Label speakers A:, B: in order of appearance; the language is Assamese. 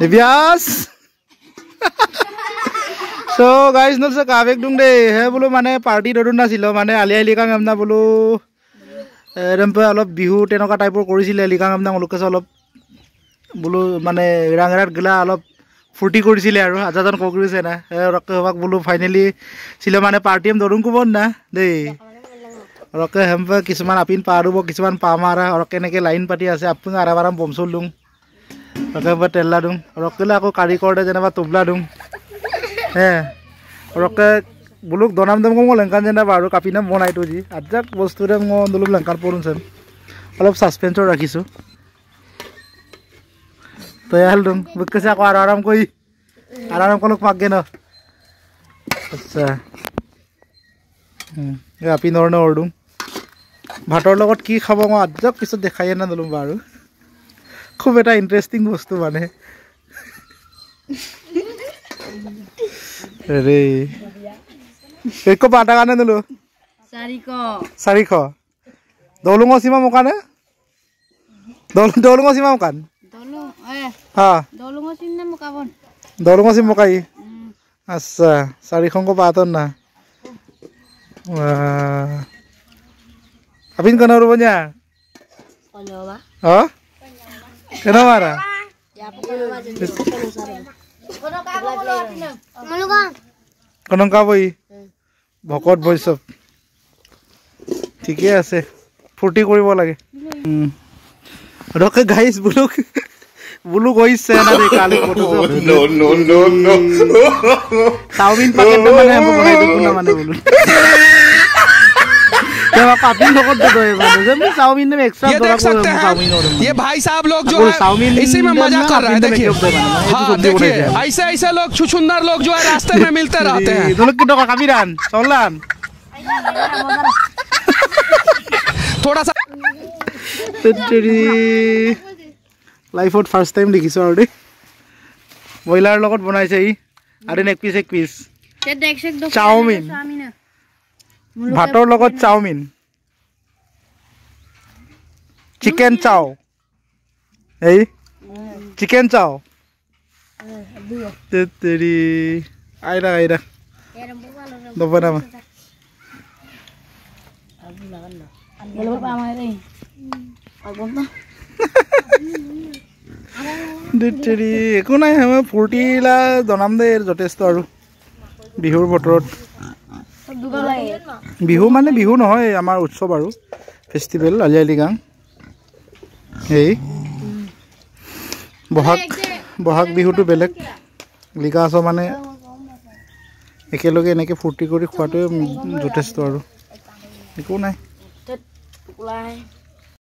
A: দিব্যাস চ' গাইজ নল চাহ কাহবেগ দোং দেই হে বোলো মানে পাৰ্টি ধৰোঁ নাছিলোঁ মানে আলি আই লিকাং আমদা বোলো এডম্পৰ অলপ বিহু তেনেকুৱা টাইপৰ কৰিছিলে লিকাং আমদাং লোকেশ্যন অলপ বোলো মানে ৰাং ৰাত গিলা অলপ ফূৰ্তি কৰিছিলে আৰু আজাজন কৰিছে না হে ৰকে হেমাক বোলো ফাইনেলি চিলে মানে পাৰ্টি আমি ধৰোঁ কোব না দেই ৰকে হেম্প কিছুমান আপিন পাৰ হ'ব কিছুমান পাম আৰু কেনেকৈ লাইন পাতি আছে আপুনি আৰাম আৰাম বমচল দিওঁ নতুবা তেল্লা দিম ৰকিলে আকৌ কাৰিকৰ দে যেনিবা তোবলা দিম হে ৰকে বোলো দনাম দম মই লেংকান যেনিবা আৰু কাপি নাম বনাই তুজি আজাক বস্তুৰে মই বোলো লেংকান পৰোঁ চেন অলপ চাছপেঞ্চত ৰাখিছোঁ তৈয়াৰ দিম মোক কৈছে আকৌ আৰু আৰাম কৰি আৰু আৰাম কৰক পাকগৈ ন আচ্ছা এই আপি নৰ নৰ দিম ভাতৰ লগত কি খাব মই আজাক দেখাই দেখাইয়ে নাদলোঁ বাৰু ખૂબ এটা ઇન્ટરેસ્ટિંગ વસ્તુ બને રે એક પાટા કાને દલો સારીકો સારીકો દોલુંગો સીમા મુકાને દોલું દોલુંગો સીમા મુકાન દોલું એ હા દોલુંગો સીમ ને મુકાવન দলঙো সিম মোকাই আচ্ছা চাৰিখনকো পাতন না আপিন কন ৰ'ব না অ Kenapa? Ya Kono ভকত বৈষ্ণৱ ঠিকে আছে ফুটি কৰিব লাগে ৰকে গাইছ বোলো বোলো গৈছে না जब आप आप ही लोगों को दोए बनो जब मैं चाउमीन में एक्स्ट्रा दो रखो चाउमीन और ये भाई साहब लोग जो है इसी में मजा कर रहा है देखिए हां देखिए ऐसे ऐसे लोग छुछुंदर लोग जो है रास्ते में मिलते रहते हैं दोनों की डोका कबीरान सोलान थोड़ा सा লাইফত ফাৰ্ষ্ট টাইম দেখিছোঁ আৰু দেই ব্ৰইলাৰ লগত বনাইছে ই আৰু নেক পিচ এক পিচ চাওমিন ভাতৰ লগত চাওমিন চিকেন চাও এই চিকেন চাও আইৰা আইৰা দবা একো নাই ফূৰ্তিলা জনাম দেই যথেষ্ট আৰু বিহুৰ বতৰত বিহু মানে বিহু নহয় আমাৰ উৎসৱ আৰু ফেষ্টিভেল আলি আলি গাং এই বহাগ বহাগ বিহুটো বেলেগ লিগা আছ মানে একেলগে এনেকৈ ফূৰ্তি কৰি খোৱাটোৱে যথেষ্ট আৰু একো নাই